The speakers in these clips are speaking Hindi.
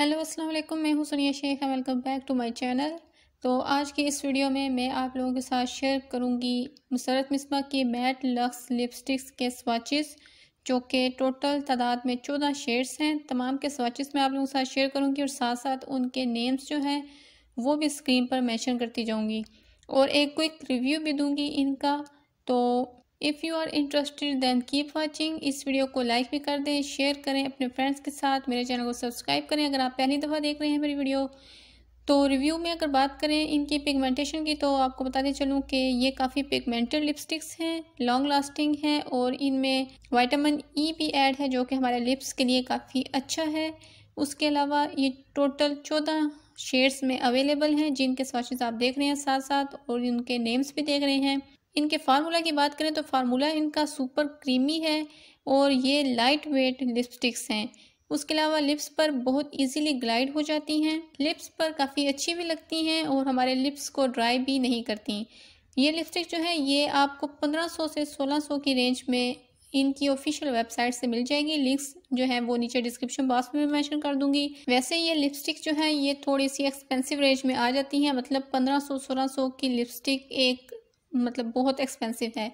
हेलो अस्सलाम वालेकुम मैं हूँ Sunia Sheikh welcome back to my channel तो आज की इस वीडियो में मैं आप लोगों के साथ शेयर करूँगी मुसरत मिसबा की मैट लक्स लिपस्टिक्स के स्वाचेस जो कि टोटल तादाद में चौदह शेड्स हैं तमाम के स्वाचेस मैं आप लोगों के साथ शेयर करूँगी और साथ साथ उनके नेम्स जो हैं वो भी स्क्रीन पर मैंशन करती जाऊँगी और एक क्विक रिव्यू भी दूँगी इनका तो if you are interested then keep watching इस वीडियो को लाइक भी कर दें शेयर करें अपने फ्रेंड्स के साथ मेरे चैनल को सब्सक्राइब करें अगर आप पहली दफ़ा देख रहे हैं मेरी वीडियो तो रिव्यू में अगर बात करें इनकी पिगमेंटेशन की तो आपको बताते चलूँ कि ये काफ़ी पिगमेंटेड लिपस्टिक्स हैं लॉन्ग लास्टिंग हैं और इनमें वाइटामिन ई e भी एड है जो कि हमारे लिप्स के लिए काफ़ी अच्छा है उसके अलावा ये टोटल चौदह शेड्स में अवेलेबल हैं जिनके स्वाचेज़ आप देख रहे हैं साथ साथ और उनके नेम्स भी देख रहे हैं इनके फार्मूला की बात करें तो फार्मूला इनका सुपर क्रीमी है और ये लाइट वेट लिपस्टिक्स हैं उसके अलावा लिप्स पर बहुत इजीली ग्लाइड हो जाती हैं लिप्स पर काफ़ी अच्छी भी लगती हैं और हमारे लिप्स को ड्राई भी नहीं करती ये लिपस्टिक जो है ये आपको 1500 से 1600 की रेंज में इनकी ऑफिशियल वेबसाइट से मिल जाएगी लिंक्स जो है वो नीचे डिस्क्रिप्शन बॉक्स में मैंशन कर दूंगी वैसे ये लिपस्टिक जो है ये थोड़ी सी एक्सपेंसिव रेंज में आ जाती हैं मतलब पंद्रह सौ की लिपस्टिक एक मतलब बहुत एक्सपेंसिव है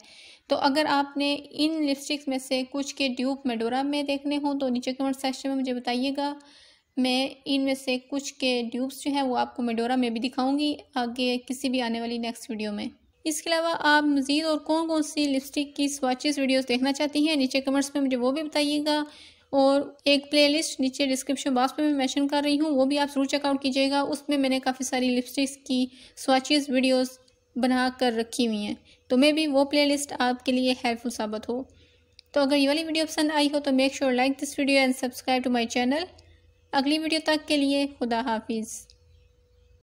तो अगर आपने इन लिपस्टिक्स में से कुछ के ड्यूप मेडोरा में देखने हों तो नीचे कमेंट सेक्शन में मुझे बताइएगा मैं इनमें से कुछ के ड्यूब्स जो हैं वो आपको मेडोरा में भी दिखाऊंगी आगे किसी भी आने वाली नेक्स्ट वीडियो में इसके अलावा आप मज़ीद और कौन कौन सी लिपस्टिक की स्वाचेस वीडियोस देखना चाहती हैं नीचे कमेंट्स में मुझे वो भी बताइएगा और एक प्लेलिस्ट नीचे डिस्क्रिप्शन बॉक्स में मैं मेंशन कर रही हूँ वो भी आप ज़रूर चेकआउट कीजिएगा उसमें मैंने काफ़ी सारी लिपस्टिक्स की स्वाचेज़ वीडियोज़ बना कर रखी हुई हैं तो मे भी वो प्लेलिस्ट आपके लिए हेल्पफुल साबित हो तो अगर ये वाली वीडियो पसंद आई हो तो make sure like this video and subscribe to my channel अगली वीडियो तक के लिए खुदा हाफिज़